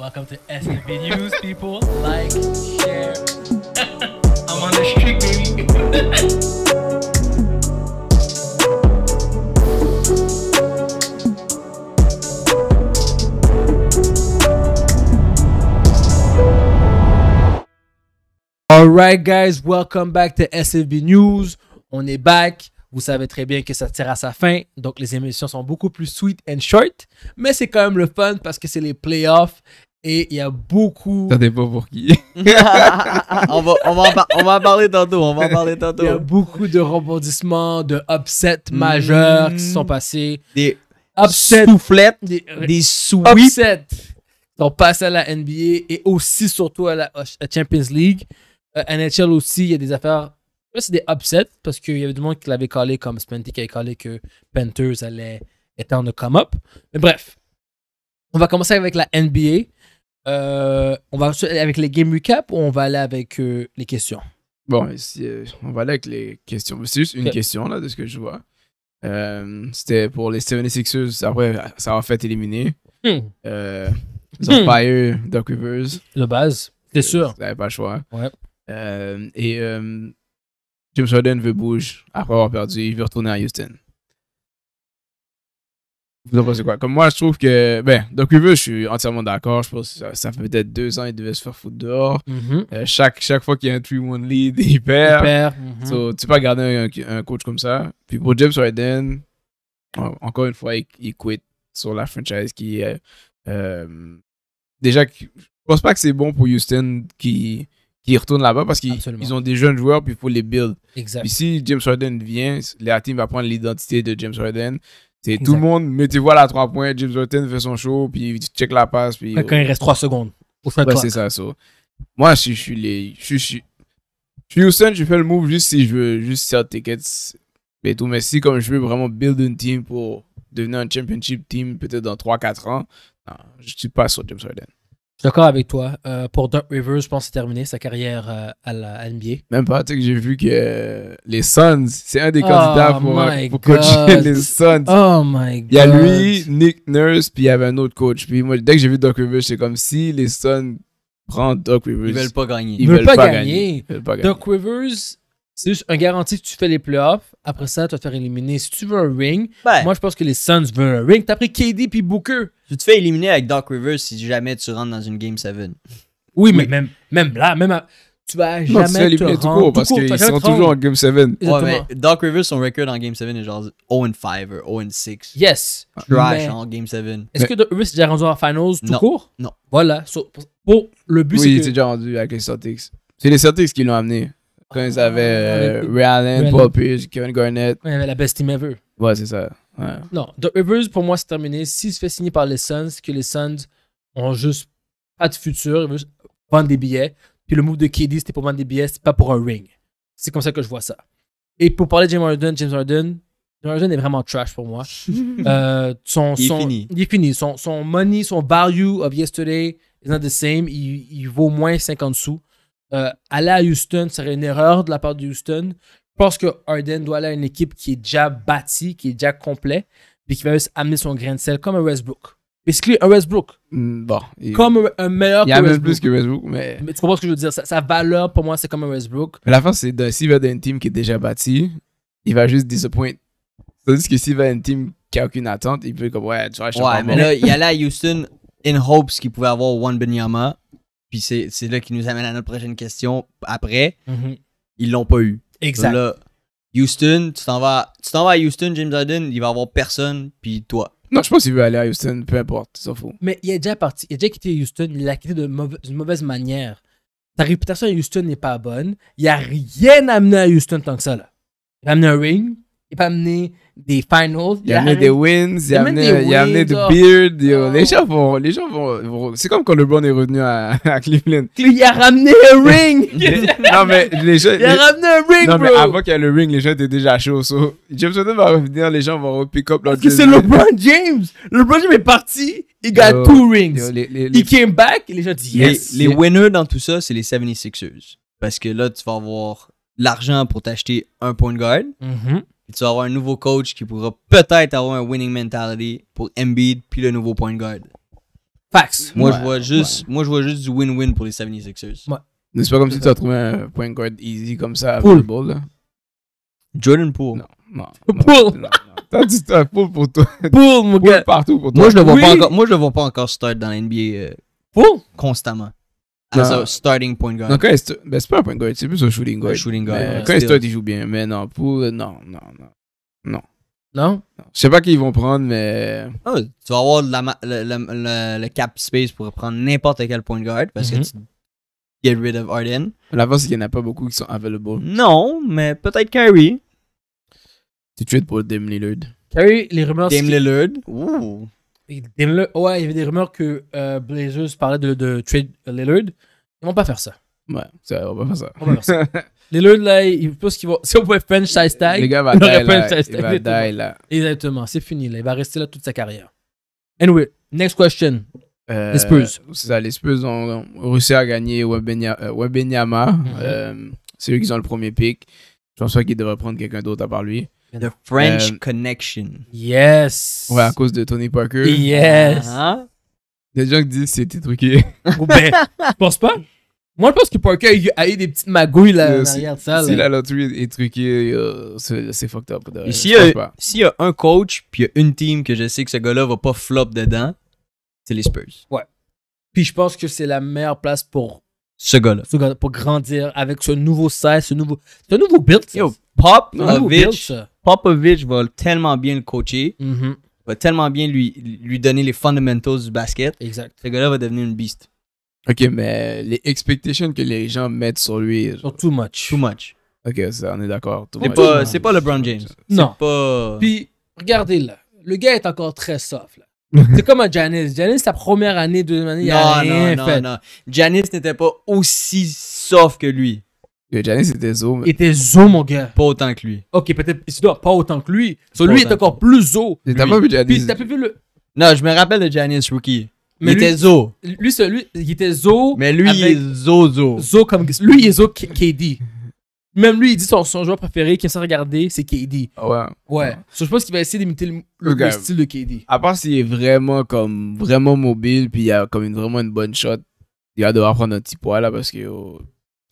Welcome to SFB News, people. Like, share. I'm on the street, baby. right, guys, welcome back to SFB News. On est back. Vous savez très bien que ça tire à sa fin, donc les émissions sont beaucoup plus sweet and short, mais c'est quand même le fun parce que c'est les playoffs et il y a beaucoup. Ça pas pour qui. on, va, on, va, on, va, en parler tantôt. On va en parler tantôt. Il y a beaucoup de rebondissements, de upsets mm. majeurs qui se sont passés. Des upsets. Soufflettes. Des, euh, des Upsets sont passés à la NBA et aussi surtout à la Champions League. À euh, NHL aussi, il y a des affaires. C'est des upsets parce qu'il y avait du monde qui l'avait collé comme Spenty qui avait collé que Panthers allait être en come-up. Mais bref, on va commencer avec la NBA. Euh, on va aller avec les game recap ou on va aller avec euh, les questions Bon, euh, on va aller avec les questions. C'est juste une question là de ce que je vois. C'était pour les 76ers. Après, ça en fait éliminé. Hmm. hmm. Doc Rivers. Le base, c'est sûr. Ils n'avaient pas le choix. Ouais. et James Harden veut bouger après avoir perdu. Il veut retourner à Houston quoi? Comme moi, je trouve que, ben, Doc Rivers, je suis entièrement d'accord. Je pense que ça, fait peut-être deux ans, qu'il devait se faire foutre dehors. Mm-hmm. Euh, chaque, chaque fois qu'il y a un 3-1 lead, il perd. Il mm-hmm. tu peux pas garder un, coach comme ça. Puis pour James Harden, encore une fois, il, quitte sur la franchise qui est. Euh, euh, déjà, je pense pas que c'est bon pour Houston qui qui retournent là-bas parce qu'ils ont des jeunes joueurs puis il faut les build. si James Harden vient, la team va prendre l'identité de James Harden. C'est tout le monde, mettez-vous à la 3 points, James Harden fait son show, puis check la passe. Puis, Quand il euh, reste 3 secondes. Ouais, c'est ça, ça. Moi, je suis les. Je suis. Houston, je fais le move juste si je veux juste certains tickets. Mais tout, mais si comme je veux vraiment build une team pour devenir un championship team peut-être dans 3-4 ans, je ne suis pas sur James Harden. Je suis d'accord avec toi. Euh, pour Doc Rivers, je pense que c'est terminé sa carrière euh, à la NBA. Même pas, tu sais que j'ai vu que euh, les Suns, c'est un des candidats oh pour, pour coacher les Suns. Oh my God. Il y a lui, Nick Nurse, puis il y avait un autre coach. Puis moi, dès que j'ai vu Doc Rivers, c'est comme si les Suns prennent Doc Rivers. Ils veulent pas gagner. Ils, veulent, pas, gagner. Doc Rivers, c'est juste un garanti que tu fais les playoffs. Après ça, tu vas te faire éliminer. Si tu veux un ring, ben. moi je pense que les Suns veulent un ring. T'as pris KD puis Booker. Tu te fais éliminer avec Doc Rivers si jamais tu rentres dans une game 7. Oui, mais même, là, même tu vas jamais tu te rendre, tout court parce qu'ils sont toujours en Game 7. Ouais, mais Doc Rivers, son record en Game 7 est genre 0-5 ou 0-6. Yes. Trash en Game 7. Est-ce que Doc Rivers est déjà rendu en finals tout court? Non. Voilà. pour, le but, oui, c'est. il était déjà rendu avec les Celtics. C'est les Celtics qui l'ont amené. Quand ils avaient euh, Ray Allen, Poppy, Kevin Garnett. il avait la best team ever. Ouais, c'est ça. Non, The Rivers, pour moi, c'est terminé. S'il se fait signer par les Suns, que les Suns ont juste pas de futur, ils veulent juste vendre des billets. Puis le move de KD, c'était pour vendre des billets, c'est pas pour un ring. C'est comme ça que je vois ça. Et pour parler de James Harden, James Harden, James Harden est vraiment trash pour moi. Euh, il est fini. Il est fini. Son, money, son value of yesterday is not the same. il vaut moins 50 sous. Euh, aller à Houston serait une erreur de la part de Houston. Je pense que Harden doit aller à une équipe qui est déjà bâtie, qui est déjà complète puis qui va juste amener son grain de sel comme un Westbrook. Basically, un Westbrook. Mm, bon. Comme un, meilleur il y a même plus que Westbrook, mais. Mais tu comprends ce que je veux dire? Sa, valeur, pour moi, c'est comme un Westbrook. Mais la fin, c'est de s'il va une team qui est déjà bâtie, il va juste disappoint. Tandis que s'il va à une team qui n'a aucune attente, il peut comme, ouais, tu vois, je Ouais, mais là, il allait à Houston in hopes qu'il pouvait avoir One Benyama puis c'est là qui nous amène à notre prochaine question. Après, mhm. ils l'ont pas eu. Exact. Là, Houston, tu t'en vas, tu vas à Houston, James Harden, il va avoir personne, puis toi. Non, je pense qu'il veut aller à Houston, peu importe, ça fout. Mais il est déjà parti, il a déjà quitté Houston, il l'a quitté d'une mauvaise, manière. Sa réputation à Houston n'est pas bonne. Il a rien amené à Houston tant que ça, là. Il a amené un ring, il n'a pas amené des finals. Il, y a amené des wins, il, y a amené, y a amené oh. Les gens vont. Les gens vont, C'est comme quand LeBron est revenu à, Cleveland. Il a ramené un ring. non, mais les gens. Il a ramené un ring, non, Mais avant qu'il y ait le ring, les gens étaient déjà chauds. So. James Harden va revenir, les gens vont pick up leur Parce c'est LeBron James. LeBron James est parti. Il a deux rings. il came back. les gens disent yes. Les, winners dans tout ça, c'est les 76ers. Parce que là, tu vas avoir l'argent pour t'acheter un point guard. Mm tu vas avoir un nouveau coach qui pourra peut-être avoir un winning mentality pour Embiid puis le nouveau point guard. Facts. Moi, je vois juste, moi, je vois juste du win-win pour les 76ers. Ouais. C'est pas comme si tu as trouvé un point guard easy comme ça à Football, Jordan Poole. Non, non. non Poole! T'as dit un Poole pour toi. Poole, mon gars. partout pour toi. Moi, je le vois pas encore, le vois pas encore start dans l'NBA. Euh, constamment as ah. starting point guard. Non, ben, c'est pas un point guard, c'est plus un shooting guard. shooting guard. il joue bien, mais non, pour. Non, non, non. Non. Non? Je sais pas qui ils vont prendre, mais. Ah, tu vas avoir le, cap space pour prendre n'importe quel point guard parce que mhm. tu get rid of Arden. L'avance, c'est qu'il n'y en a pas beaucoup qui sont available. Non, mais peut-être Kyrie. Tu tué pour Dame Lillard. Kyrie, les rumeurs. Dame Lillard. Ouh il y avait des rumeurs que euh, Blazers parlait de, de trade Lillard. Ils vont pas faire ça. Ouais, vrai, on va pas faire ça. Lillard, là, il pense qu'ils vont. Si on pouvait French size tag, les gars va die là. Tag, il va die là. Exactement, c'est fini là. Il va rester là toute sa carrière. Anyway, next question. les euh, Spurs. C'est ça, les Spurs ont, réussi à gagner Webenyama. Euh, c'est eux qui ont le premier pick. Je pense pas qu'ils devraient prendre quelqu'un d'autre à part lui. The French euh, Connection. Yes. Ouais, à cause de Tony Parker. Yes. y ah, a ah. Des gens qui disent que c'était truqué. je oh, ben, pense pas. Moi, je pense que Parker a eu des petites magouilles là. Euh, si, ça, si la loterie est truquée, euh, c'est, fucked up. s'il, y a, s'il y, a un coach, puis il y a une team que je sais que ce gars-là va pas flop dedans, c'est les Spurs. Ouais. Puis je pense que c'est la meilleure place pour ce gars-là. pour grandir avec ce nouveau size, ce nouveau, ce nouveau build. Yo, Popovich, Popovich va tellement bien le coacher. Mm-hmm. Va tellement bien lui, lui donner les fundamentals du basket. Exact. Ce gars-là va devenir une beast. Ok, mais les expectations que les gens mettent sur lui. Sont too much. Too much. Ok, ça, on est d'accord. C'est pas, le pas LeBron James. Non. Puis, regardez le Le gars est encore très soft c'est comme à Janice. Janice, sa première année, deuxième année, il il a rien non, non, Non, Janice n'était pas aussi soft que lui. Yo, Janis était zo. Il était zo, mon gars. Pas autant que lui. Ok, peut-être. Pas autant que lui. lui, est encore plus zo. T'as pas vu Giannis. le. Non, je me rappelle de Janis Rookie. il était zo. Lui, celui, il était zo. Mais lui, est zo, zo. Zo comme. Lui, il est zo KD. Même lui, il dit son, son joueur préféré qui aime sans regarder, c'est KD. Ah ouais. Ouais. je pense qu'il va essayer d'imiter le, style de KD. À part s'il est vraiment, comme, vraiment mobile, puis il a comme vraiment une bonne shot, il va devoir prendre un petit poids là parce que. Oh,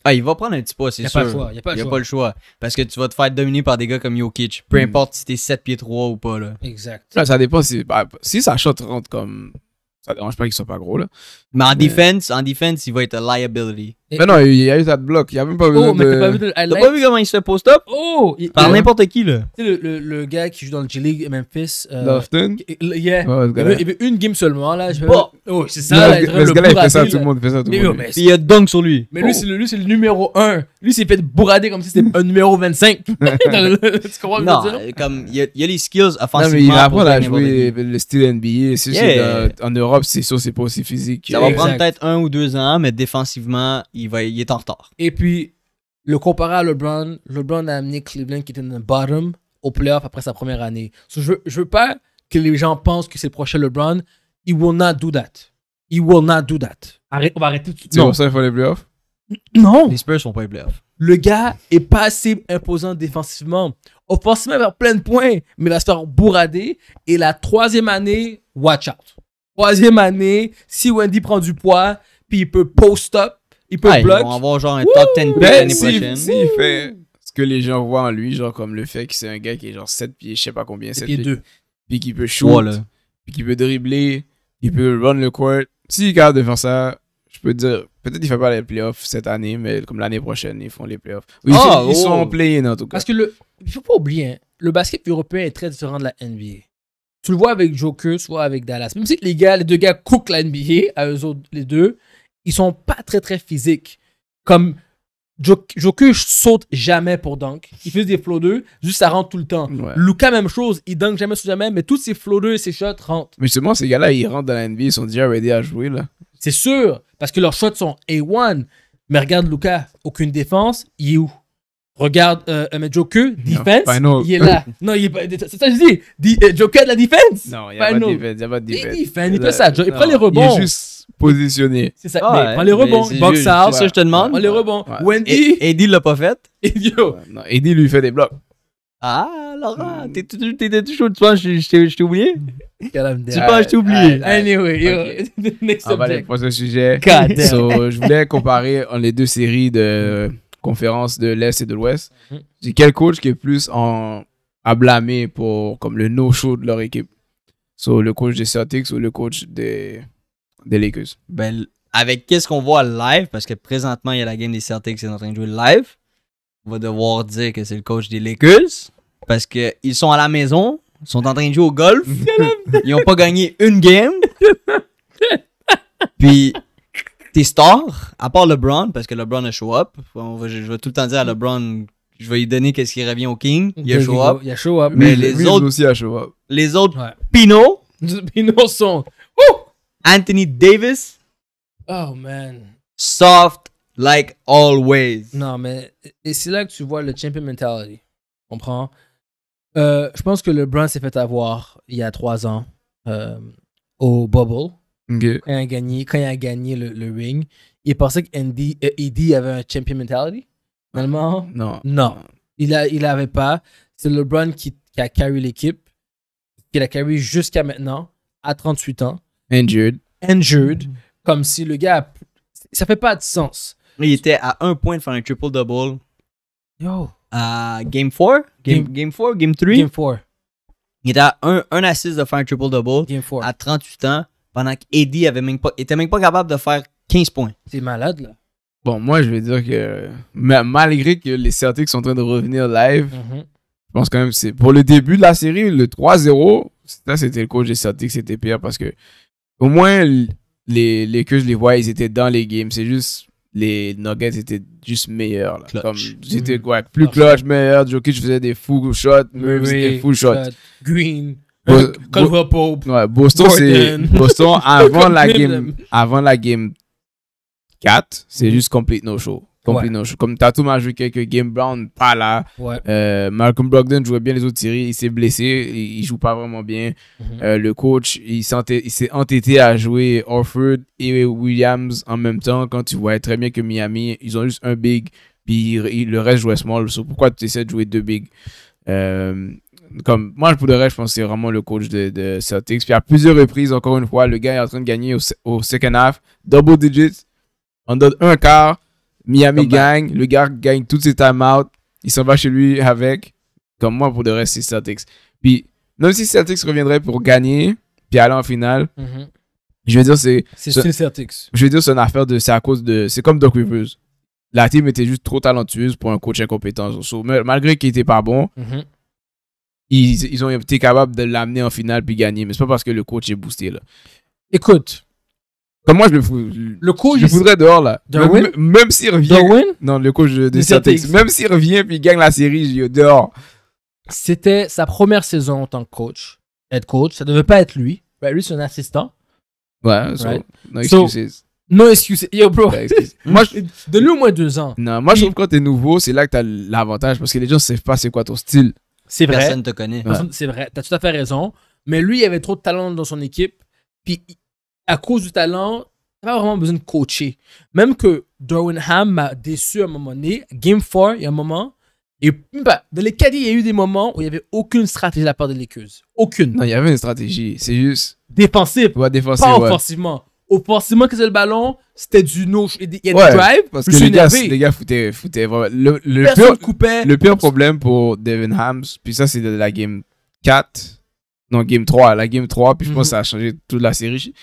ah, il va prendre un petit pas, c'est sûr. Il n'y a, pas le, choix. Parce que tu vas te faire dominer par des gars comme Jokic, peu hmm. importe si t'es 7 pieds 3 ou pas. Là. Exact. Là, ça dépend si, bah, si sa shot rentre comme. Ça dérange pas qu'il soit pas gros. là. Mais en, défense, Defense, en defense, il va être a liability mais non, il y a eu ça de bloc. Il n'y a même pas oh, vu T'as pas vu comment il se fait post-up? Oh, Par n'importe qui, là. Tu sais, le, le, gars qui joue dans le G-League Memphis. Euh, Lofton? Yeah. Oh, il, veut, une game seulement, là. Veux... Oh, c'est ça, Le, ce gars-là, il fait ça, tout le monde fait ça, tout le monde. il y a dunk sur lui. Mais lui, c'est le numéro 1. Lui, s'est fait bourrader comme si c'était un numéro 25. tu comprends Non, comme, il y, a les skills offensivement. Non, mais il apprend à jouer le style NBA. En Europe, c'est sûr, c'est pas aussi physique. Ça va prendre peut-être un ou deux ans, mais défensivement, il, va, il est en retard. Et puis, le comparé à LeBron, LeBron a amené Cleveland qui était dans le bottom au playoff après sa première année. je, ne veux pas que les gens pensent que c'est le prochain LeBron. He will not do that. He will not do that. on va arrêter tout de suite. Non, ça, il faut les playoffs? Non. Les Spurs ne sont pas les playoffs. Le gars est pas assez imposant défensivement. Offensivement, il va plein de points, mais il va se faire bourrader. Et la troisième année, watch out. Troisième année, si Wendy prend du poids, puis il peut post-up, il peut avoir genre un top 10 pick ben, l'année prochaine. S'il fait ce que les gens voient en lui, genre comme le fait que c'est un gars qui est genre 7 pieds, je sais pas combien, 7 pieds 2. Puis qui peut shoot, puis qui peut dribbler, il peut run le court. S'il est capable de faire ça, je peux te dire, peut-être il fait pas les playoffs cette année, mais comme l'année prochaine, ils font les playoffs. Oui, ah, ils, sont oh. en play-in en tout cas. Parce que le, faut pas oublier, hein, le basket européen est très différent de la NBA. Tu le vois avec Joker, soit avec Dallas. Même si les gars, les deux gars cookent la NBA, à eux autres, les deux, ils sont pas très très physiques. Comme Jokic saute jamais pour dunk. Il fait des flow 2, juste ça rentre tout le temps. Luca, même chose, il dunk jamais sur jamais, mais tous ses flow 2 et ses shots rentrent. Mais justement, ces gars-là, ils rentrent dans la NBA, ils sont déjà ready à jouer. là. C'est sûr, parce que leurs shots sont A1. Mais regarde Luca, aucune défense, il est où Regarde euh, Joker, defense, il est là. non, il est C'est ça que je dis. Euh, Joker de la defense. Non, il n'y a, a, pas de defense. Il fait ça. Il prend les rebonds. Il est juste positionné. C'est ça. Oh, mais prend les rebonds. Box out. ça je te demande. prend les rebonds. Wendy. Eddie l'a pas fait. Eddie, lui fait des blocs. Ah, Laurent, mm. Tu es toujours. Tu penses je t'ai oublié? Tu penses je t'ai oublié? Anyway, Next Next On va aller pour ce sujet. So, je voulais comparer euh, les deux séries de conférence de l'Est et de l'Ouest. Mhm. quel coach qui est plus en, à blâmer pour comme le no-show de leur équipe So, le coach des Celtics ou le coach des, des Lakers ben, Avec qu'est-ce qu'on voit live, parce que présentement, il y a la game des Celtics qui est en train de jouer live, on va devoir dire que c'est le coach des Lakers parce qu'ils sont à la maison, ils sont en train de jouer au golf, ils n'ont pas gagné une game. Puis tes stars, à part LeBron, parce que LeBron a show up, je, vais tout le temps dire à LeBron, je vais lui donner qu'est-ce qui revient au King. Il a show up. Il a show up. Mais, les autres. aussi Les autres, Pino. Pino sont. Anthony Davis. Oh man. Soft like always. Non, mais. Et c'est là que tu vois le champion mentality. Comprends? Euh, je pense que LeBron s'est fait avoir il y a trois ans euh, au Bubble. Quand il a gagné, a gagné le, le ring, il pensait que euh, e avait un champion mentality. Finalement, non. Non. Il n'avait il avait pas. C'est LeBron qui, qui a carry l'équipe, qui l'a carry jusqu'à maintenant, à 38 ans. Injured. Injured. Comme si le gars. ça fait pas de sens. Il était à un point de faire un triple-double. Yo. À Game 4 Game, game 4 Game 3 Game 4. Il était à un, un assist de faire un triple-double. Game 4. À 38 ans pendant qu'Eddie avait même pas, était même pas capable de faire 15 points. C'est malade, là. Bon, moi, je vais dire que malgré que les Celtics sont en train de revenir live, mhm. je pense quand même c'est pour le début de la série, le 3-0, ça, c'était le coach des Celtics, c'était pire parce que au moins, les, les que je les vois, ils étaient dans les games. C'est juste les Nuggets étaient juste meilleurs. c'était mhm. quoi plus cloche meilleur. je faisait des full shots, c'était des full shots. Green. Boston, c'est. Boston, avant la game. Avant la game 4, c'est mm-hmm. juste complete no show. Complete no show. Comme Tatum a joué quelques game Brown, pas là. Euh, Malcolm Brogdon jouait bien les autres séries. Il s'est blessé. Il, il, joue pas vraiment bien. Mm-hmm. Euh, le coach, il s'est entêté à jouer Orford et Williams en même temps. Quand tu vois très bien que Miami, ils ont juste un big. Puis le reste jouait small. pourquoi tu essaies de jouer deux big? Euh, comme moi, je le je pense que c'est vraiment le coach de, de, Celtics. Puis à plusieurs reprises, encore une fois, le gars est en train de gagner au, second half, double digits, on donne un quart, Miami gagne, le gars gagne tous ses timeouts, il s'en va chez lui avec. Comme moi, pour le reste, c'est Celtics. Puis même si Celtics reviendrait pour gagner, puis aller en finale, mhm. je veux dire, c'est. C'est Celtics. Je veux dire, c'est une affaire de. C'est à cause de. C'est comme Doc Rivers. La team était juste trop talentueuse pour un coach incompétent. malgré qu'il était pas bon, mhm ils, ont été capables de l'amener en finale puis gagner. Mais c'est pas parce que le coach est boosté, là. Écoute. Comme moi, je le fous. Le coach. Je voudrais dehors, là. Même, s'il revient. Darwin? Non, le coach de Celtics. Même s'il revient puis il gagne la série, je dis dehors. C'était sa première saison en tant que coach. Head coach. Ça devait pas être lui. lui, c'est un assistant. Ouais, so, right. no excuses. Yo, bro. moi, je... lui au moins deux ans. Non, moi, je trouve que quand t'es nouveau, c'est là que t'as l'avantage parce que les gens savent pas c'est quoi ton style. C'est vrai. Personne ne te connaît. C'est vrai. Tu as tout à fait raison. Mais lui, il avait trop de talent dans son équipe. Puis, à cause du talent, tu pas vraiment besoin de coacher. Même que Darwin Ham m'a déçu à un moment donné. Game 4, il y a un moment. Et dans les caddies, il y a eu des moments où il n'y avait aucune stratégie de la part de l'écuse. Aucune. Non, il y avait une stratégie. C'est juste. Défensif. Ouais, défensif. Pas offensivement forcément que c'est le ballon, c'était du no il y a parce que les gars, les foutaient, le, pire, le pire problème pour Devin Hams puis ça c'est de la game 4 non game 3 la game 3 puis je pense que mhm. ça a changé toute la série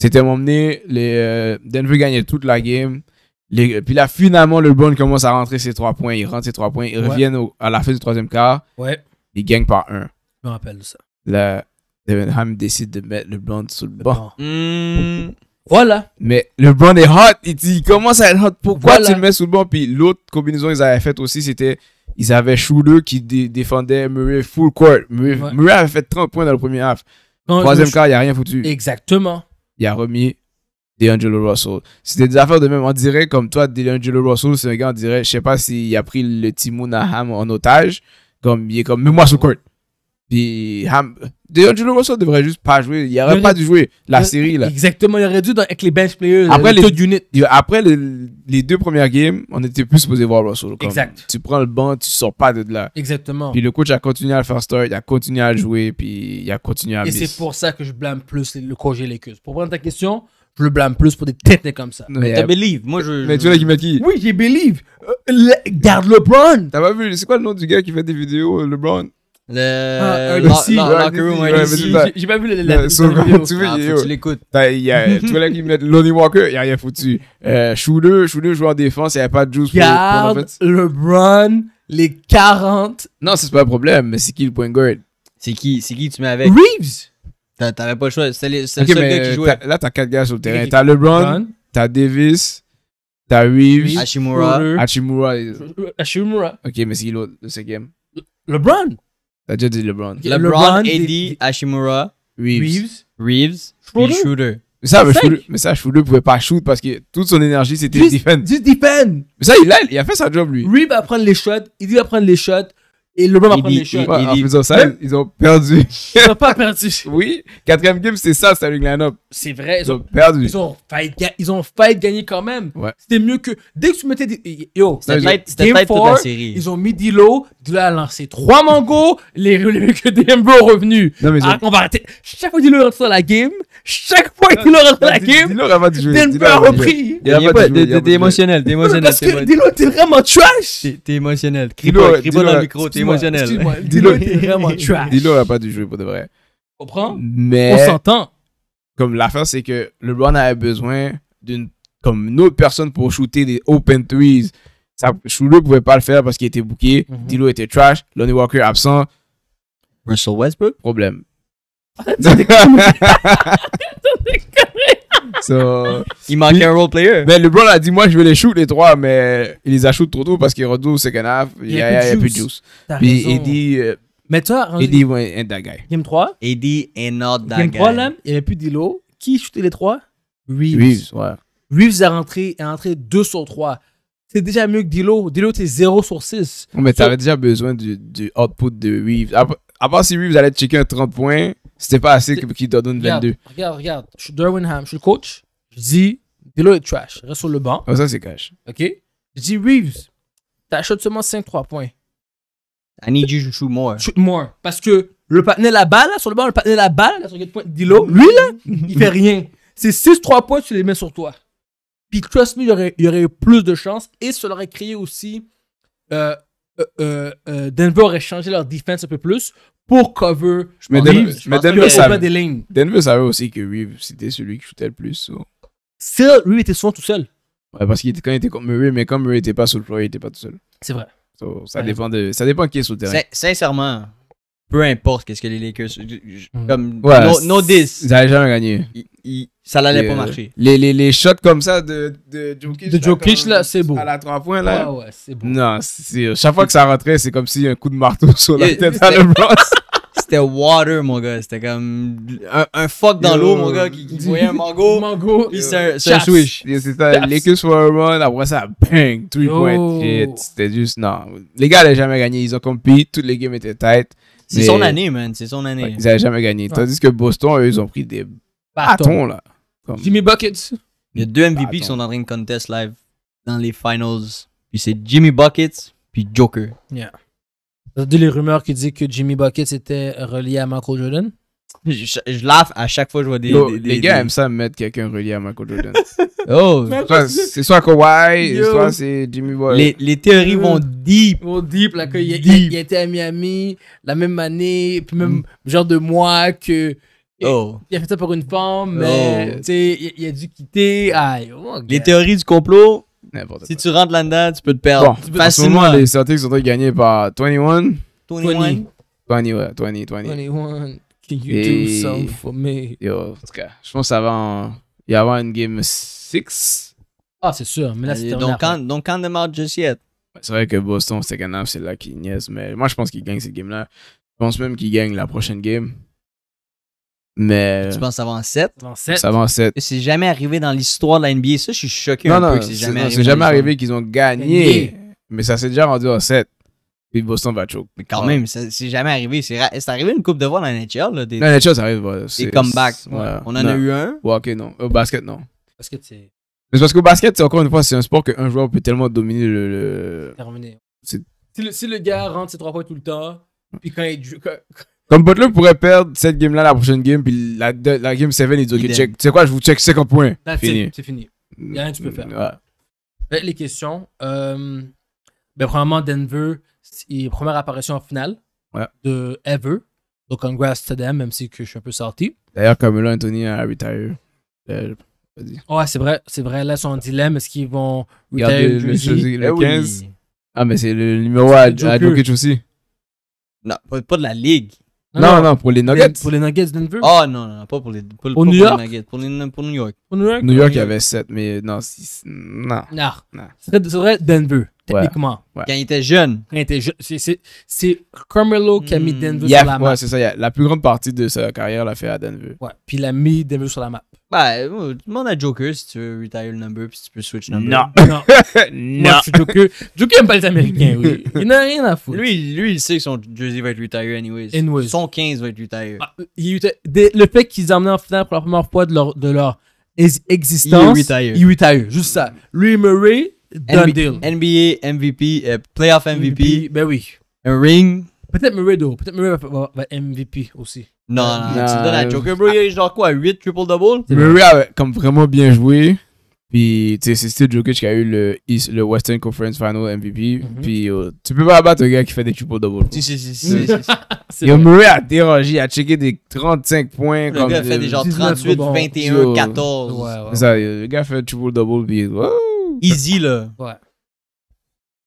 c'était m'emmener les euh, Denver gagnait toute la game les, puis là finalement le LeBron commence à rentrer ses trois points il rentre ses 3 points ils reviennent à la fin du troisième quart ouais ils gagnent par 1 je me rappelle ça le, Ham décide de mettre LeBlanc sur le banc. Hmm. voilà. Mais LeBlanc est hot. Il dit, commence à être hot. Pourquoi tu le mets sur le banc? Puis l'autre combinaison qu'ils avaient faite aussi, c'était, ils avaient Chouleux qui défendait Murray full court. Murray, avait fait 30 points dans le premier half. Troisième quart, il n'y a rien foutu. Exactement. Il a remis D'Angelo Russell. C'était des affaires de même. On dirait, comme toi, D'Angelo Russell, c'est un gars, on dirait, je ne sais pas s'il a pris le Timoun à Ham en otage. Comme, il est comme, mets-moi sur court. Puis Ham, D'Angelo Russell devrait juste pas jouer. Il aurait pas dû jouer la série. Là. Exactement, il aurait dû dans, avec les bench players. Après, euh, les, après les, deux premières games, on était plus supposé voir Russell. Comme, exact. Tu prends le banc, tu sors pas de là. Exactement. Puis le coach a continué à le faire start, il a continué à jouer, puis il a continué à Et c'est pour ça que je blâme plus le coach et les Pour prendre ta question, je le blâme plus pour des têtes comme ça. Mais believe. Moi, je. Mais tu vois, qui m'a dit Oui, j'ai believe. Euh, le... Garde LeBron. T'as pas vu, c'est quoi le nom du gars qui fait des vidéos, euh, LeBron le ah, Odyssey, la, J'ai pas vu la, la, la, tu ah, tu l'écoutes. Il y a tout là qui met Lonnie Walker, il y a rien foutu. Euh, Shooter, joueur en défense, il n'y a pas de juice Garde pour, pour LeBron, les 40. Non, c'est pas un problème, mais c'est qui le point guard C'est qui C'est qui tu mets avec Reeves T'avais pas le choix, c'est le seul gars qui jouait. Là, t'as 4 gars sur le terrain. T'as LeBron, t'as Davis, t'as Reeves, Hachimura. Hachimura. Hachimura. Ok, mais c'est qui l'autre, le game LeBron T'as déjà dit LeBron. LeBron, Eddie, Hashimura, Reeves, Reeves, free Shooter. Mais ça, mais ne ça, pouvait pas shooter parce que toute son énergie, c'était le defend. Just defend! Mais ça, il a, il a fait sa job, lui. Reeves va prendre les shots, il va prendre les shots, et LeBron va prendre les shots. ils ont perdu. Ils ont pas perdu. oui. Quatrième game, c'est ça, c'était Lineup. line C'est vrai. Ils, ont, perdu. Ils ont failli, ils ont failli gagner quand même. C'était mieux que, dès que tu mettais des, yo, c'était tête de la série. Ils ont mis D-Low de là lancer trois mangos, les, les que DMB ont revenu. Non, mais ah, on va arrêter. Chaque fois qu'il leur dans la game, chaque fois qu'il leur dans la game, DMB a repris. T'es émotionnel, t'es émotionnel. Parce que Dilo, t'es vraiment trash. T'es émotionnel. Crie pas dans le micro, t'es émotionnel. Excuse-moi, Dilo, t'es vraiment trash. Dilo a pas dû jouer pour de vrai. Comprends? Mais. On s'entend. Comme l'affaire, c'est que LeBron avait besoin d'une, comme une autre personne pour shooter des open threes ça, ne pouvait pas le faire parce qu'il était booké. Mhm. Dilo était trash. Lonnie Walker absent. Russell Westbrook? Problème. il manquait un role player. Mais LeBron a dit Moi, je vais les shoot, les trois, mais il les a shoot trop tôt parce qu'il redouble second half. Il n'y a, plus de juice. Puis il dit euh, Mais toi, Eddie ain't that guy. Game 3 Eddie ain't not that game Game 3, il n'y avait plus d'Ilo. Qui shootait les trois Reeves. Reeves, ouais. rentré, est rentré 2 sur 3 c'est déjà mieux que Dilo. Dilo, c'est 0 sur 6. Mais t'avais déjà besoin du, du, output de Reeves. À, part si Reeves allait checker un 30 points, c'était pas assez qu'il te donne 22. Regarde, regarde, Je suis Ham, je suis le coach. Je dis, Dilo est trash. Reste sur le banc. Oh, ça, c'est cash. OK? Je dis, Reeves, t'achètes seulement 5-3 points. I need you to shoot more. Shoot more. Parce que le patiné la balle, sur le banc, le patiné la balle, là, sur le point Dilo, lui, là, il fait rien. C'est 6-3 points, tu les mets sur toi. Puis, trust me, il y aurait, eu plus de chances et cela aurait créé aussi. Euh, euh, euh, Denver aurait changé leur défense un peu plus pour cover. Mais, Reeves, je mais Denver, savait, des lignes. Denver savait aussi que Reeves, c'était celui qui shootait le plus. C'est lui était souvent tout seul. Ouais, parce qu'il quand il était contre Murray, mais comme Murray n'était pas sur le floor, il n'était pas tout seul. C'est vrai. ça, dépend de, ça dépend qui est sur le terrain. sincèrement, peu importe qu'est-ce que les Lakers. Mhm. Comme, ouais, no, this, Ils n'avaient jamais gagné. ça n'allait pas marcher. Les, les, les, shots comme ça de, de Jokic. De là, c'est beau. À la 3 points, là. ouais, c'est beau. Non, c'est chaque fois que ça rentrait, c'est comme si un coup de marteau sur la tête à LeBron. C'était water, mon gars. C'était comme un, fuck dans l'eau, mon gars, qui, voyait un mango. mango. c'est un, switch. C'est Lakers for a run. Après ça, bang, 3 points. C'était juste, non. Les gars n'avaient jamais gagné. Ils ont compris. Toutes les games étaient tight. C'est son année, man. C'est son année. Ils n'avaient jamais gagné. Tandis que Boston, eux, ils ont pris des bâtons, là. Jimmy Buckets. Il y a deux MVP qui sont en train de contest live dans les finals. Puis c'est Jimmy Buckets, puis Joker. Yeah. as entendu les rumeurs qui disent que Jimmy Buckets était relié à Michael Jordan? Je, je lave à chaque fois que je vois des. des, les gars aiment ça mettre quelqu'un relié à Michael Jordan. oh! C'est soit Kawhi, soit c'est Jimmy Boy. Les, théories vont deep. Vont deep, là, qu'il il, était à Miami la même année, puis même genre de mois que. Oh. Il a fait ça pour une femme, mais oh. il, il, a dû quitter. Oh, les théories du complot, si tu rentres là-dedans, tu peux te perdre. Bon, facilement. En ce moment, les Celtics sont gagnés par 21. 21. 20, ouais, 20, 20. 21. Can you do something for me? Yo, en tout cas, je pense qu'il va y avoir une game 6. Ah, c'est sûr, mais là, c'est Donc, quand, donc, quand démarre Just Yet? C'est vrai que Boston, c'est c'est là qu'il niaise, mais moi, je pense qu'il gagne cette game-là. Je pense même qu'il gagne la prochaine game. Mais. Tu penses avant 7 7. Ça va en 7. C'est jamais arrivé dans l'histoire de la NBA. Ça, je suis choqué. Non, un non, peu que c'est jamais, arrivé, jamais arrivé qu'ils ont gagné. gagné. Mais ça s'est déjà rendu en 7. Puis Boston va choke. Mais quand même, c'est jamais arrivé. C'est arrivé une coupe de voix dans la nature, Là, Dans la nature, ça arrive. des comebacks. On en a eu un. Ouais, ok, non. Au basket, non. Basket, c'est. Mais parce qu'au basket, c'est encore une fois, c'est un sport qu'un joueur peut tellement dominer le. Terminé. Si le, gars rentre ses trois points tout le temps, puis quand il joue. Comme Butler pourrait perdre cette game-là, la prochaine game, puis la, game 7, il dit Ok, check. Tu sais quoi, je vous check 50 points. C'est fini. Il a rien que tu peux faire. Ben, les questions. Euh... Ben, premièrement, Denver première apparition en finale de Ever. Donc, congrats to them, même si que je suis un peu sorti. D'ailleurs, comme là, Anthony a retire. ouais, c'est vrai, c'est vrai. Là, son dilemme, est-ce qu'ils vont retirer le, 15 eh eh Ah, mais c'est le numéro à, à Jokic aussi. Non, pas de la ligue. Non, non, pour les Nuggets. Pour les Nuggets Denver Ah, oh, non, non, pas pour les, pour, nuggets, pour, New York. Pour New York il y avait 7, mais non. Non. Non. non. C'est vrai Denver. Quand il était jeune. Quand il était jeune. C'est Carmelo qui a mis hmm. Denver sur la map. Ouais, c'est ça. La plus grande partie de sa carrière l'a fait à Denver. Ouais, puis il a mis Denver sur la map. Bah, ben, oh, demande à Joker si tu veux retire le number puis si tu peux switch number. Non. non. Joker. Joker aime pas les Américains, oui. Il n'a rien à foutre. Lui, lui, il sait que son jersey va être retire anyways. Son 15 va être retire. Ah, le fait qu'ils emmenaient en finale pour la première fois de leur, de leur existence. Il retire. Il retire. Juste ça. Lui, Murray, NBA, deal. NBA MVP, eh, Playoff MVP, Ben oui. un ring. Peut-être Murray, though. Peut-être Murray va, va- MVP aussi. Non, non, non, tu à Joker, bro. Il y a eu genre quoi, 8 triple-double? Murray a comme vraiment bien joué. Puis, tu sais, c'est Steve Jokic qui a eu le, le Western Conference Final MVP. Mhm. Puis, euh, tu peux pas abattre un gars qui fait des triple-doubles. Si, si, si, si, si, Murray a dérangé, a checké des 35 points. Le gars fait des genre 38, 21, 14. Ouais, ouais. ça, le gars fait triple-double, puis... oh, Easy, là. Ouais.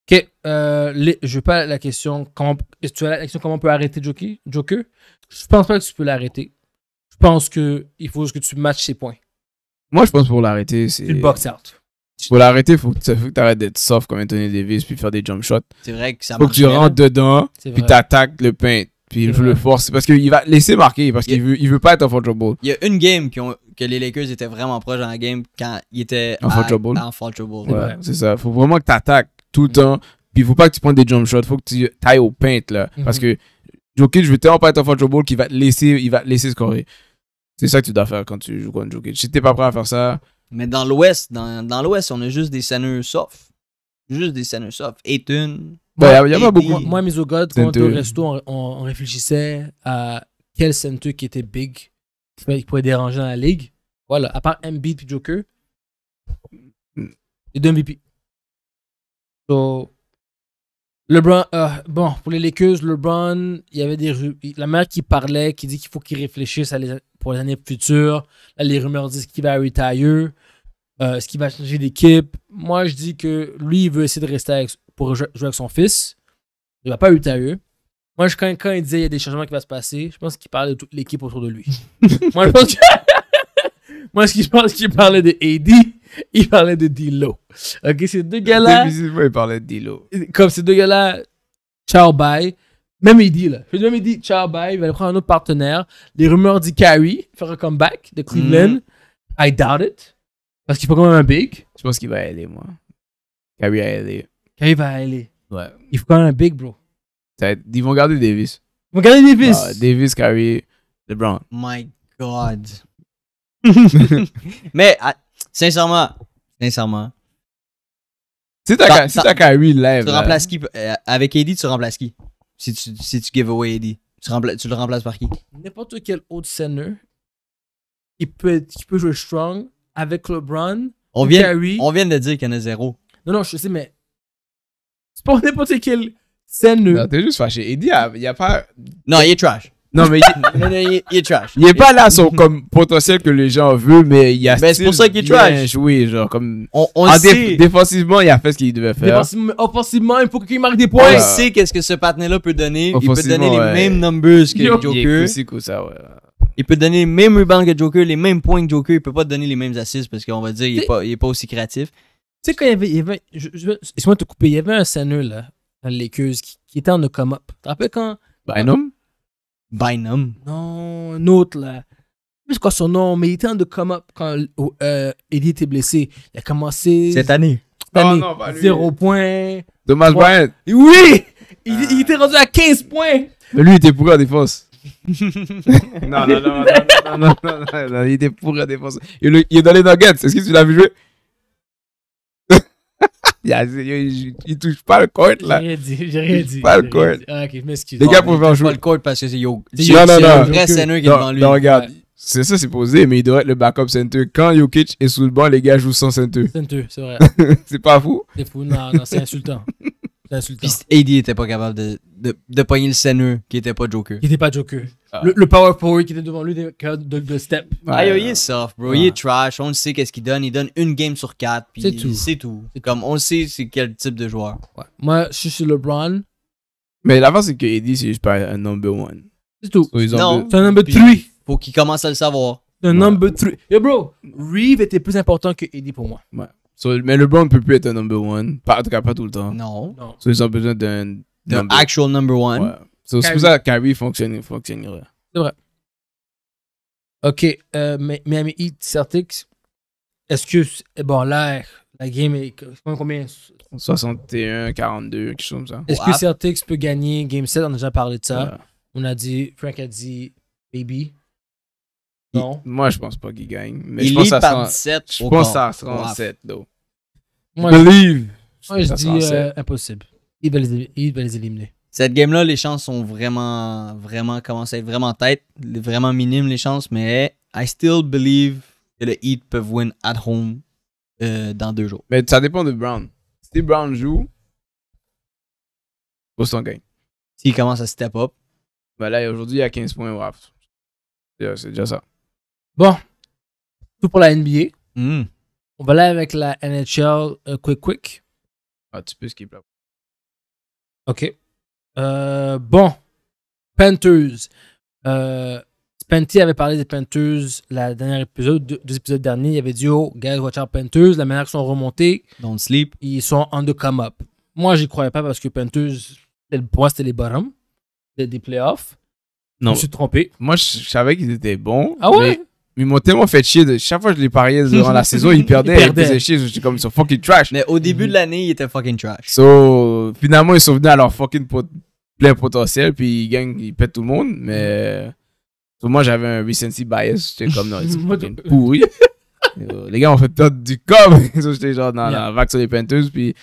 Ok, euh, je veux pas la question. Comment, tu as la question comment on peut arrêter Joker, Joker Je pense pas que tu peux l'arrêter. Je pense que il faut que tu matches ses points. Moi, je pense pour l'arrêter, c'est. Une box out. Pour l'arrêter, il faut que tu arrêtes d'être soft comme Anthony Davis puis faire des jump shots. C'est vrai que ça faut marche. Faut que tu rentres dedans puis attaques le paint puis il veut le force parce qu'il va laisser marquer parce qu'il veut, il veut pas être un ball. Il y a une game qui ont que les Lakers étaient vraiment proches dans la game quand ils étaient en fall Ouais, c'est ça. Faut vraiment que tu attaques tout le temps. Puis faut pas que tu prennes des jump shots. Faut que tu tailles au paint là. Mhm. Parce que Jokic, je veux tellement pas être en fall trouble qu'il va te laisser, il va laisser scorer. C'est ça que tu dois faire quand tu joues contre Jokic. Si pas prêt à faire ça. Mais dans l'Ouest, dans, dans l'Ouest, on a juste des scènes soft. Juste des scénarios soft. une une. il beaucoup. Moi, quand on était au resto, on, on réfléchissait à quel center qui était big qui pourrait déranger dans la ligue. Voilà, à part Embiid et Joker, les deux MVP. So, LeBron, euh, bon, pour les Lakers, LeBron, il y avait des La mère qui parlait, qui dit qu'il faut qu'il réfléchisse à pour les années futures. Là, les rumeurs disent qu'il va retire, euh, est-ce qu'il va changer d'équipe. Moi, je dis que lui, il veut essayer de rester pour jouer avec son fils. Il va pas retire. Moi, je, quand, quand il disait qu'il y a des changements qui vont se passer, je pense qu'il parlait de toute l'équipe autour de lui. Moi, je pense pense qu'il parlait de AD, il parlait de Dilo. Ok, ces deux gars-là. il parlait de Dilo. Comme ces deux gars-là, ciao, bye. Même AD, là. Je même AD, ciao, bye, il va aller prendre un autre partenaire. Les rumeurs disent Carrie faire un comeback de mhm. Cleveland. I doubt it. Parce qu'il faut quand même un big. Je pense qu'il va aller, moi. Carrie va aller. Carrie va aller. Ouais. Il faut quand même un big, bro ils vont garder Davis. Ils vont garder Davis. Ah, Davis, Curry, LeBron. My God. mais ah, sincèrement, sincèrement. Si t'as si lève. live. Tu remplaces qui euh, Avec Eddie, tu remplaces qui Si tu, si tu give away Eddie, tu, tu le remplaces par qui N'importe quel autre center qui peut, peut jouer strong avec LeBron. On vient, on vient de dire qu'il y en a zéro. Non, non, je sais, mais. C'est pour n'importe quel c'est nul. Non, t'es juste fâché. Il dit, ah, il y a, pas. Non, il est trash. Non, mais il, non, il, est trash. Il est pas là son comme potentiel que les gens veulent, mais il y a. Mais c'est pour ça qu'il est trash. Oui, genre, comme. On, ah, sait. défensivement, il a fait ce qu'il devait faire. Défensivement, offensivement, il faut qu'il marque des points. On sait qu'est-ce que ce patin-là peut donner. Il peut donner les mêmes numbers que Joker. Il cool, ça, ouais. Il peut donner les mêmes rebounds que Joker, les mêmes points que Joker. Il peut pas donner les mêmes assists parce qu'on va dire, il est, pas, il est pas aussi créatif. Tu sais, quand il y avait. avait Excuse-moi de te couper, il y avait un Sanu, là, dans qui, était en de come up. Tu te quand Bynum Bynum. Non, un autre là. Je sais son nom, mais il était en de come up quand euh, Eddie était blessé. Il a commencé. Cette année. Cette non, lui... Zéro point. Dommage Bryant. Oui il, il, était rendu à 15 points. Mais lui, il était pour en défense. non, non, non, non, non, non, non, non, il était non, non, défense. Il, il non, non, non, Nuggets. Est-ce que tu l'as vu jouer il touche pas le court, là. J'ai rien dit, j'ai rien dit. pas le court. Ah, ok, je m'excuse. Les gars peuvent en jouer. pas le court parce que c'est Yo. Non, non, non. vrai center qui est devant lui. Non, regarde. C'est ça, c'est posé, mais il doit être le backup center. Quand Jokic est sous le banc, les gars jouent sans center. Center, c'est vrai. c'est pas fou? C'est fou, non, non c'est insultant. Puis AD était pas capable de, de, le Seneu e, qui était pas Joker. Qui était pas Joker. Ah. Le, le, power forward qui était devant lui de, de, step. Ah, il est soft, bro. Il est trash. On le sait qu'est-ce qu'il donne. Il donne une game sur quatre. C'est tout. C'est tout. Comme on sait c'est quel type de joueur. Moi, je suis LeBron. Mais l'avance, c'est que AD, c'est juste pas un number one. C'est tout. non. C'est un number 3. Faut qu'il commence à le savoir. C'est Un number three. Yo, bro, Reeve était plus important que AD pour moi. Ouais. So, mais LeBron ne peut plus être un number one. Pas, en tout cas, pas tout le temps. Non. ils ont besoin d'un. actual number one. c'est pour ça que Kyrie C'est vrai. OK. Euh, Miami Heat, Celtics. Est-ce que. Eh, bon, là, la game est. Combien 61, 42, quelque chose comme ça. Est-ce que Celtics peut gagner Game 7 On a déjà parlé de ça. On a dit. Frank a dit. Baby moi, je pense pas qu'il gagne. Mais je pense à en 7 Je pense ça sera en 7, though. Moi, Believe. Moi, je, dis euh, impossible. Il va, les, éliminer. Cette game-là, les chances sont vraiment, vraiment, commencent à être vraiment tête. Vraiment minimes, les chances. Mais I still believe que le Heat peuvent win at home euh, dans deux jours. Mais ça dépend de Brown. Si Brown joue, Boston gagne. S'il commence à step up. Ben là, aujourd'hui, il y a 15 points au euh, C'est déjà ça. Bon, tout pour la NBA. Hmm. On va là avec la NHL euh, Quick Quick. Ah, tu peux skip là. Ok. Euh, bon, Panthers. Euh, Spenty avait parlé des Panthers la dernière épisode, deux, épisodes derniers. Il avait dit Oh, guys, watch out Panthers. La manière qu'ils sont remontés. Don't sleep. Ils sont on the come up. Moi, j'y croyais pas parce que Panthers, le moi, c'était les bottoms c'était des playoffs. Non. Je me suis trompé. Moi, je, savais qu'ils étaient bons. Ah ouais? ils m'ont tellement fait chier. De... Chaque fois que je les pariais durant la saison, ils perdaient. Ils étaient faisaient chier. J'étais comme, ils sont fucking trash. Mais au début de l'année, ils étaient fucking trash. So, finalement, ils sont venus à leur fucking plein potentiel. Puis ils gagnent, ils pètent tout le monde. Mais moi, j'avais un recency bias. J'étais comme, non, ils sont fucking pourris. les gars ont fait perdre du com. so, J'étais genre dans la vague sur les Panthers. Puis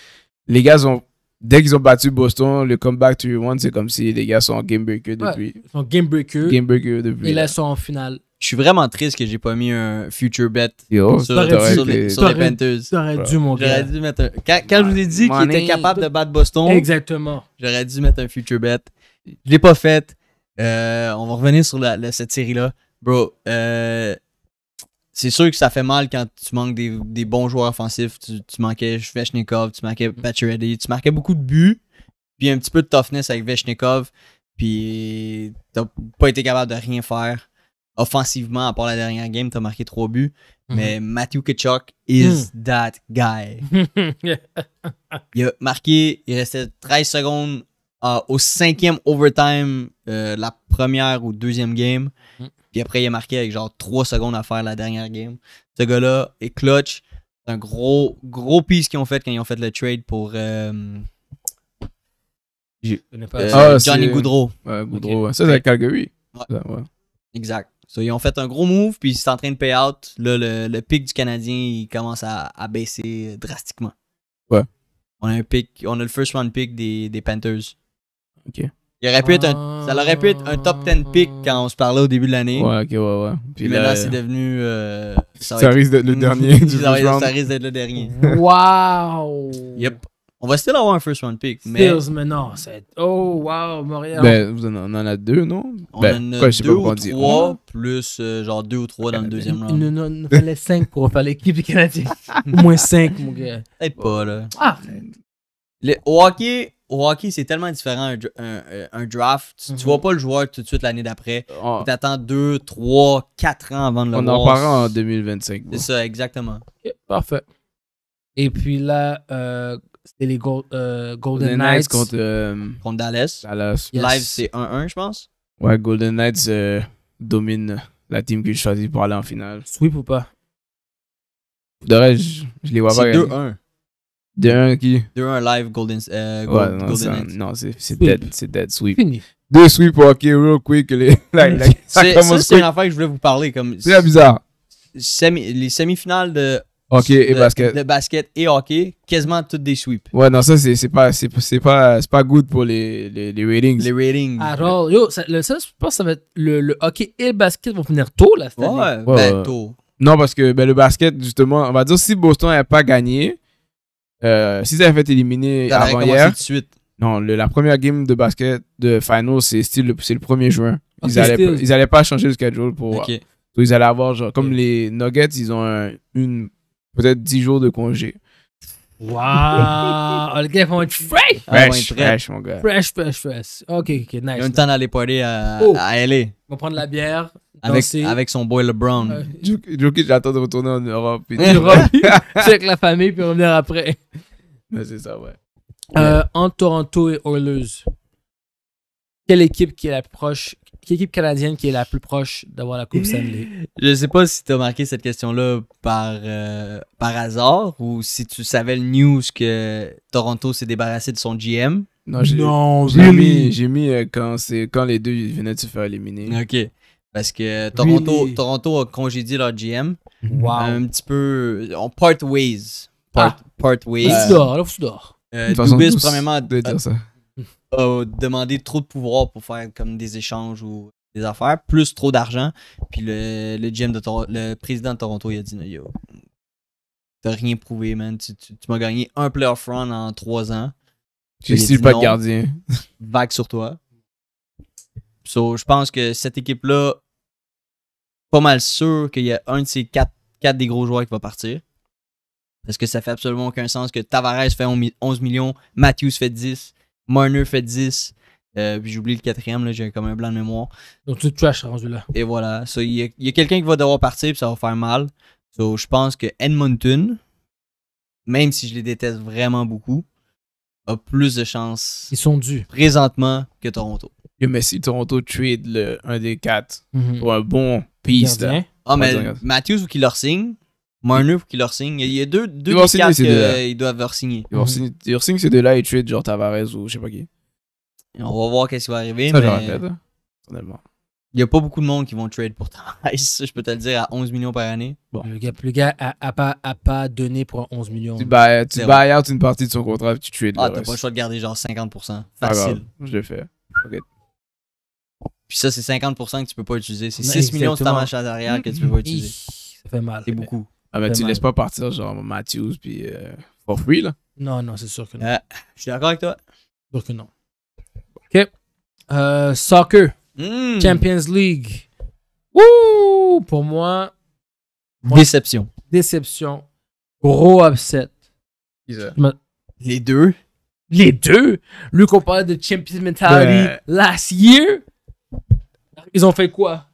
les gars ont dès qu'ils ont battu Boston, le comeback to one, c'est comme si les gars sont game breaker depuis. ils sont game breaker. Game breaker depuis. Et là, ils sont en finale. Je suis vraiment triste que j'ai pas mis un future bet sur, les, sur Panthers. J'aurais dû, mon gars. Dû mettre quand, quand je vous ai dit qu'il était capable de battre Boston, exactement. J'aurais dû mettre un future bet. Je l'ai pas fait. Euh, on va revenir sur cette série-là. Bro, euh, c'est sûr que ça fait mal quand tu manques des, bons joueurs offensifs. Tu, manquais Veshnikov, tu manquais Ready. tu marquais mm. beaucoup de buts, puis un petit peu de toughness avec Veshnikov, puis t'as pas été capable de rien faire offensivement, à part la dernière game, tu as marqué trois buts. Mhm. Mais Matthew Kachuk is hmm. that guy. il a marqué, il restait 13 secondes au cinquième overtime, euh, la première ou deuxième game. Hmm. Puis après, il a marqué avec genre 3 secondes à faire la dernière game. Ce gars-là est clutch. C'est un gros, gros piece qu'ils ont fait quand ils ont fait le trade pour. Euh, pas euh, ah, Johnny Goudreau. Goudreau. Ça, c'est Calgary. Exact ils ont fait un gros move, puis c'est en train de pay out. Là, le, pic du Canadien, il commence à, à, baisser drastiquement. Ouais. On a un pic, on a le first round pick des, des Panthers. Ok. ça aurait pu être un top 10 pick quand on se parlait au début de l'année. Ouais, ok, ouais, ouais. Puis, là, c'est devenu. Euh, ça, risque d'être le dernier ça, risque d'être le dernier. Wow! Yep. On va still avoir un first round pick. Mais... mais non. C'est... Oh, wow, Montréal. Ben, on en a deux, non? On ben, en a quoi, deux ou trois, plus euh, genre deux ou trois dans le deuxième round. il nous fallait cinq pour faire l'équipe du Canadien. moins cinq, mon gars. Et pas, là. Ah! Le, au hockey, c'est tellement différent un, euh, draft. Tu, mhm. vois pas le joueur tout de suite l'année d'après. Ah. Tu attends deux, trois, quatre ans avant de le On en parle en 2025. C'est ça, exactement. parfait. Et puis là, euh, c'était les euh, Golden, Knights, euh, contre, Dallas. Dallas. Live, c'est 1-1, je pense. Ouais, Golden Knights euh, domine la team qu'ils je pour aller en finale. Sweep ou pas De vrai, je, je les vois pas. C'est 2-1. 2-1 qui 2-1 live Golden, Knights. ouais, non, c'est dead, c'est dead sweep. Fini. Deux sweep ok, real quick. Les, la, ça, c'est une affaire que je voulais vous parler. C'est bizarre. les semi-finales de Hockey et basket. De basket et hockey, quasiment toutes des sweeps. Ouais, non, ça, c'est pas, c'est pas, pas good pour les, les, les ratings. Les ratings. Alors, ah, yo, ça, le, je pense que ça va être le, hockey et le basket vont finir tôt, la cette ouais, année. Ben, ouais, tôt. Non, parce que ben, le basket, justement, on va dire si Boston n'a pas gagné, euh, s'ils avaient fait éliminer avant hier. Tout de suite. Non, la première game de basket de final, c'est le, le 1er juin. Ils n'allaient allaient pas changer le schedule pour. Euh, ils allaient avoir, genre, comme les Nuggets, ils ont une peut-être 10 jours de congé. Wow! les gars vont être fresh! Ah, fresh, mon gars. Fresh, fresh, fresh. Ok, ok, nice. Il y le temps d'aller parler à, oh. à LA. On va prendre la bière. Avec, son boy LeBron. Euh, j'attends de retourner en Europe. En Europe, check la famille, puis revenir après. Mais c'est ça, ouais. Euh, Entre Toronto et Oilers, quelle équipe qui est la plus proche quelle équipe canadienne qui est la plus proche d'avoir la Coupe Stanley? Je ne sais pas si tu as marqué cette question-là par, euh, par hasard ou si tu savais le news que Toronto s'est débarrassé de son GM. Non, j'ai mis, j'ai mis euh, quand, les deux venaient de se faire éliminer. OK. Parce que Toronto, a congédié leur GM. Wow. Un petit peu. On part ways. Part, ah. part ways. dors, tu dors. premièrement, de dire euh, ça demander demandé trop de pouvoir pour faire comme des échanges ou des affaires, plus trop d'argent. Puis le, le de le président de Toronto, il a dit Yo, t'as rien prouvé, man. Tu, m'as gagné un playoff run en trois ans. J'ai si pas de gardien. Vague sur toi. So, je pense que cette équipe-là, pas mal sûr qu'il y a un de ces quatre, quatre des gros joueurs qui va partir. Parce que ça fait absolument aucun sens que Tavares fait 11 millions, Matthews fait 10, Marner fait 10. Euh, puis j'oublie le quatrième, j'ai comme un blanc de mémoire. Donc tu trash rendu là. Et voilà. Il y a, quelqu'un qui va devoir partir, ça va faire mal. donc je pense que Edmonton, même si je les déteste vraiment beaucoup, a plus de chances. Ils sont dus. Présentement que Toronto. mais si Toronto trade le, un des quatre mhm. pour un bon piste. Ah, mais Matthews ou qu'il leur signe, Marner faut qu'il leur signe. Il y a deux, deux ils euh, doivent leur signer. Ils leur mhm. signent ces deux-là et trade genre Tavares ou je sais pas qui. on va voir qu'est-ce qui va arriver. Ça, j'en honnêtement. Il n'y a pas beaucoup de monde qui vont trade pour Tavares, je peux te le dire, à 11 millions par année. Bon. Le gars, le gars a, pas, pas donné pour 11 millions. Tu buy, tu out une partie de son contrat et tu trades. Ah, t'as pas le choix de garder genre 50%. Facile. je l'ai fait. Puis ça, c'est 50% que tu peux pas utiliser. C'est 6 millions de ta exactement. que tu peux pas utiliser. Ça fait mal. C'est beaucoup. Ah, mais tu ne laisses pas partir, genre Matthews, puis euh, for free, là. Non, non, c'est sûr que non. Euh, je suis d'accord avec toi. Sûr que non. OK. Euh, soccer. Hmm. Champions League. ouh Pour moi. déception. Déception. Gros upset. Les deux. Les deux? Lui, qu'on parlait de Champions Mentality last year. Ils ont fait quoi?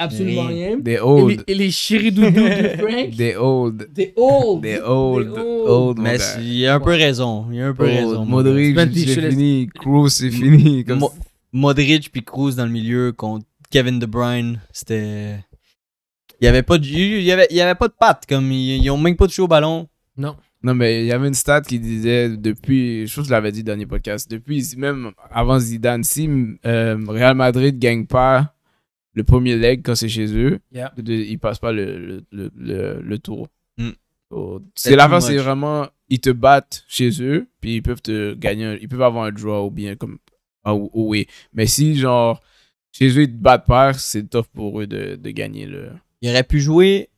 absolument rien. Des old. Et les, les chiridoudous de Frank. Des old. Des old. Des old. Mais il a un peu raison. Il y a un peu raison. Modric, c'est fini. Cruz, c'est fini. Modric puis Cruz dans le milieu contre Kevin De Bruyne, c'était... Il n'y avait, pas de... y avait, avait pas de patte. Comme ils n'ont même pas touché au ballon. Non. Non, mais il y avait une stat qui disait depuis, je pense que je l'avais dit dans les dernier podcast, depuis même avant Zidane, si euh, Real Madrid gagne pas le premier leg quand c'est chez eux. ils ne passent pas le, le, tour. Mm. c'est c'est vraiment. Ils te battent chez eux, puis ils peuvent te gagner. ils peuvent avoir un draw ou bien comme. Ah, oui. Mais si, genre, chez eux, ils te battent pas, c'est tough pour eux de, gagner le. Ils auraient pu jouer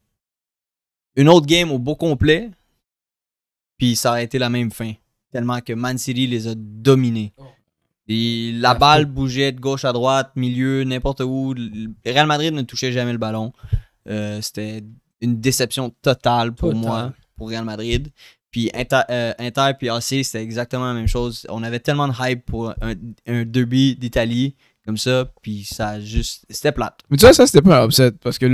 une autre game au beau complet, puis ça aurait été la même fin. Tellement que Man City les a dominés. Oh. Et la balle bougeait de gauche à droite, milieu, n'importe où. Real Madrid ne touchait jamais le ballon. Euh, c'était une déception totale pour moi, pour Real Madrid. Puis Inter, et euh, puis AC, c'était exactement la même chose. On avait tellement de hype pour un, un derby d'Italie comme ça, puis ça juste. C'était plate. Mais tu vois, ça, c'était pas un upset. Parce que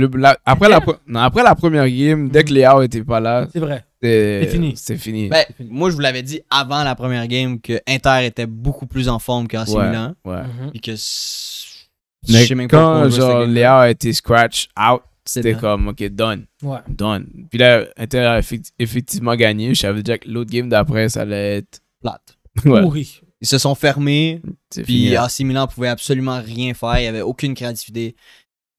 après, la, première game, dès que mhm. Léo était pas là. C'est vrai. C'est fini. C'est ben, Moi, je vous l'avais dit avant la première game que Inter était beaucoup plus en forme qu'AC Milan. Et mhm. que. quand, Léa a été scratch out, c'était comme, OK, done. Done. Puis là, Inter a effectivement gagné. Je savais déjà que l'autre game d'après, ça allait être. Plate. Ils se sont fermés. Puis hein. AC Milan pouvait absolument rien faire. Il n'y avait aucune créativité.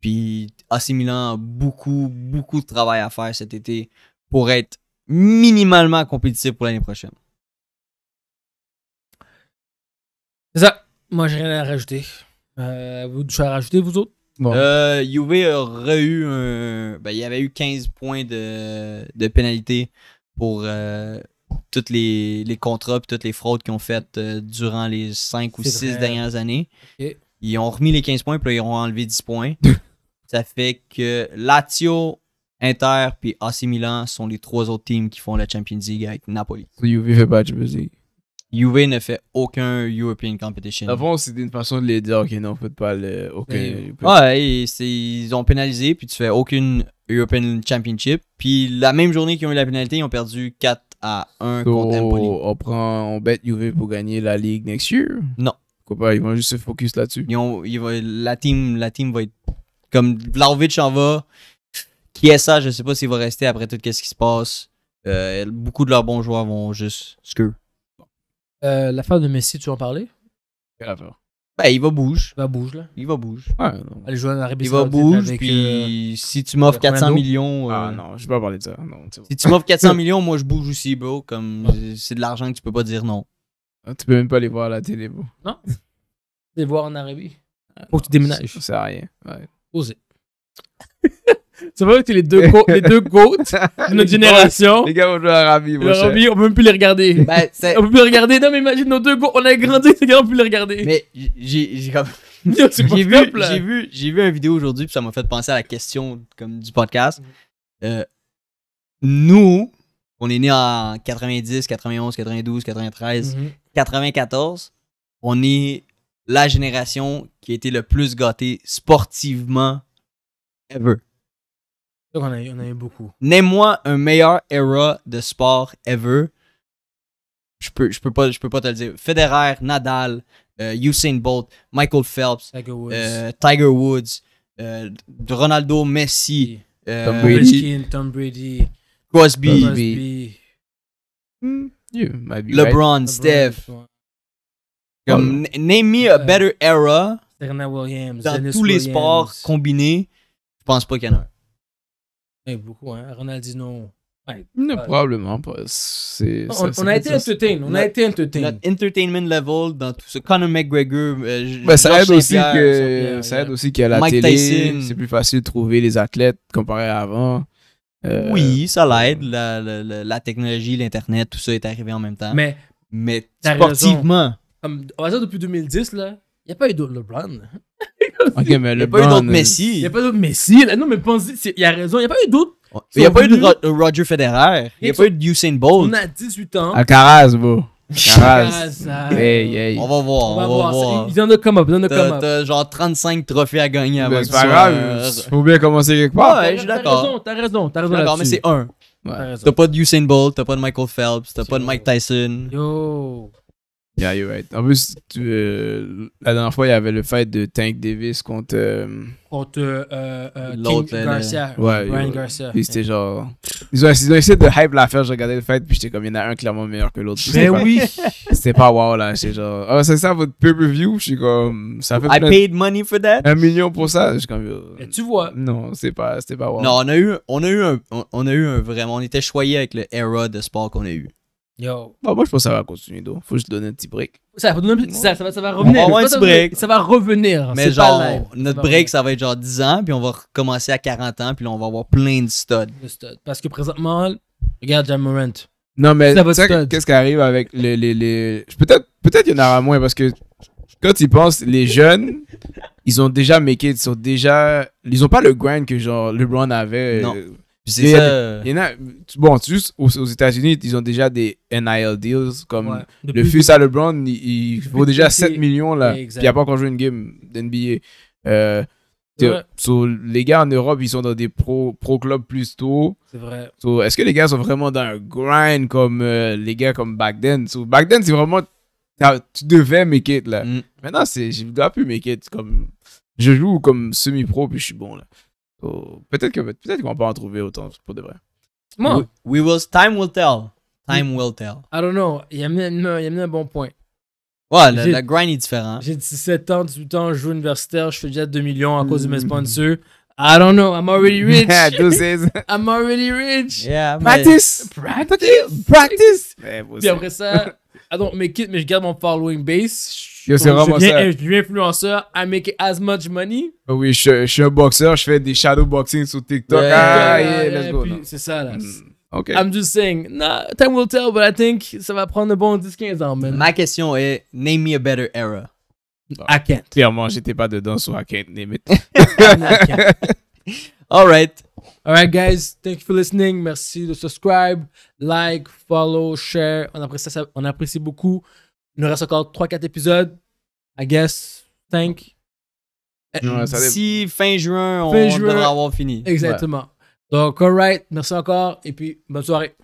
Puis AC Milan a beaucoup, beaucoup de travail à faire cet été pour être minimalement compétitif pour l'année prochaine. C'est ça. Moi, j'ai rien à rajouter. Euh, vous avez à rajouter, vous autres? Euh, UV un. Ben, il y avait eu 15 points de, pénalité pour euh, tous les, les contrats et toutes les fraudes qu'ils ont faites euh, durant les 5 ou 6 dernières années. Ils ont remis les 15 points, puis ils ont enlevé 10 points. Ça fait que Lazio Inter puis AC Milan sont les trois autres teams qui font la Champions League avec Napoli. UV fait pas la Champions League. Juve ne fait aucun European Competition. Avant, c'est une façon de les dire, ok, non, faites pas le, aucun. ouais, ils ont pénalisé, puis tu fais aucune European Championship. Puis la même journée qu'ils ont eu la pénalité, ils ont perdu 4 à 1 contre Empoli. On prend, on bet UV pour gagner la Ligue next year? Non. Pourquoi pas? Ils vont juste se focus là-dessus. Ils vont, la, team, la team va être. Comme Vlaovic en va, qui est ça, je sais pas s'il va rester après tout ce qui se passe. Euh, beaucoup de leurs bons joueurs vont juste que euh, L'affaire de Messi, tu en parler Ben, il va bouge. Il va bouge, là. Il va bouge. Ouais, en Il va bouge, euh, puis si tu m'offres 400 millions. Ah non, je vais pas parler de ça. si tu m'offres 400 millions, moi je bouge aussi, bro. Comme c'est de l'argent que tu peux pas dire non. Ah, tu peux même pas aller voir à la télé, bro. Non. Les voir en Arabie. Ah, Faut que tu déménages. Ça rien. Ouais. Osez. C'est vrai que t'es les deux, les deux goats de notre génération. Les gars, on à mon on peut même plus les regarder. Bah, on peut plus les regarder. Non, mais imagine nos deux goats. On a grandi, gars, on peut plus les regarder. Mais j'ai comme. j'ai vu, j'ai vu, vu une vidéo aujourd'hui, puis ça m'a fait penser à la question comme, du podcast. Mhm. Euh, nous, on est nés en 90, 91, 92, 93, 94. On est la génération qui a été le plus gâtée sportivement ever on a, eu beaucoup. name moi un meilleur era de sport ever. Je peux, je peux, pas, je peux pas te le dire. Federer, Nadal, euh, Usain Bolt, Michael Phelps, Tiger Woods, euh, euh, Ronaldo, Messi, Tom Brady, Tom Brady Crosby, hmm, LeBron, Steph. name me a better era. dans tous les sports combinés. Je pense pas qu'il y en a oui, beaucoup, hein. Ronaldinho. Non, euh, probablement pas. C'est, on, a été entertain. On a été entertain. Notre entertainment level dans tout ce Conor McGregor. Euh, ben, ça, aide aussi que, ça aide aussi qu'à la télé, c'est plus facile de trouver les athlètes comparé à avant. Euh, oui, ça l'aide. La, technologie, l'Internet, tout ça est arrivé en même temps. Mais, mais sportivement. on va dire depuis 2010, il n'y a pas eu de LeBron. Il n'y a pas eu d'autres euh, Messi. Il n'y a pas d'autres Messi. Ah, non, mais pensez, il a raison. Il n'y a pas eu d'autres. Il n'y a pas eu de Roger Federer. Il n'y a pas eu de Usain Bolt. On a 18 ans. à ah, bro. hey, hey. On va voir. On va, voir. Il y en a comme up. Il y en a genre 35 trophées à gagner avant. C'est pas grave. Faut bien commencer quelque part. Ouais, je suis d'accord. T'as raison. T'as raison. D'accord, mais c'est un. Ouais. T'as pas de Usain Bolt, t'as pas de Michael Phelps, t'as pas de Mike Tyson. Yo. Yeah, you're right. En plus, euh, la dernière fois, il y avait le fight de Tank Davis contre. Euh, contre euh, euh King Garcia. Ouais, Brian Garcia. Puis c'était genre. Ils ont, essayé de hype l'affaire, j'ai regardé le fight, puis j'étais comme, il y en a un clairement meilleur que l'autre. Mais oui! C'était pas wow là, c'est genre. Ah, c'est ça votre pay-per-view? Je suis comme. Ça fait I paid money for that? Un million pour ça? Je suis comme. Et tu vois. Non, c'est pas, pas wow. Non, on a eu, on a eu, un, on, a eu un vraiment. On était choyé avec le era de sport qu'on a eu. Yo. Bah, moi, je pense que ça va continuer, donc. Faut juste donner un petit break. Ça va, revenir. un petit break. Ça va revenir. Mais genre, notre break, ça va être genre 10 ans, puis on va recommencer à 40 ans, puis là, on va avoir plein de studs. Parce que présentement, regarde un Morant. Non, mais qu'est-ce qui arrive avec les. les, les... Peut-être peut y en aura moins, parce que quand tu penses, les jeunes, ils ont déjà make ils sont déjà. Ils ont pas le grind que genre LeBron avait. Euh, non c'est y bon, juste aux, États-Unis, ils ont déjà des NIL deals. Comme le fils à LeBron, il, vaut déjà 7 millions là. Puis il part pas encore joué une game d'NBA. Euh, les gars en Europe, ils sont dans des pro, pro clubs plus tôt. C'est vrai. Est-ce que les gars sont vraiment dans un grind comme euh, les gars comme back then? back then, c'est vraiment. Tu devais make là. Mm. Maintenant, je dois plus make Comme, je joue comme semi-pro puis je suis bon là. Oh, peut-être qu'on peut, être en trouver autant, pour de vrai. We, will, time will tell. Time will tell. I don't know. Il a a mis un bon point. Ouais, la grind est différent. J'ai 17 ans, 18 ans, je joue universitaire, je fais déjà 2 millions à cause de mes mm. sponsors. I don't know, I'm already rich. Yeah, I'm already rich. Yeah, practice. Practice. Practice. practice. après ça, Ah non, mais quitte, mais je garde mon following base. Je, c'est vraiment je suis Je influenceur, I make as much money. Ah oui, je, suis un boxeur, je fais des shadow boxing sur TikTok. ah, yeah, let's go. C'est ça, là. Mm. Okay. I'm just saying, nah, time will tell, but I think ça va prendre un bon 10-15 ans, man. Ma question est, name me a better era. I can't. Clairement, j'étais pas dedans, so I can't name it. All right. Alright, guys. Thank you for listening. Merci de subscribe, like, follow, share. On apprécie, ça, on apprécie beaucoup. Il nous reste encore 3-4 épisodes. I guess Thank. Si fin juin, on juin. devrait avoir fini. Exactement. Donc, alright. Merci encore. Et puis, bonne soirée.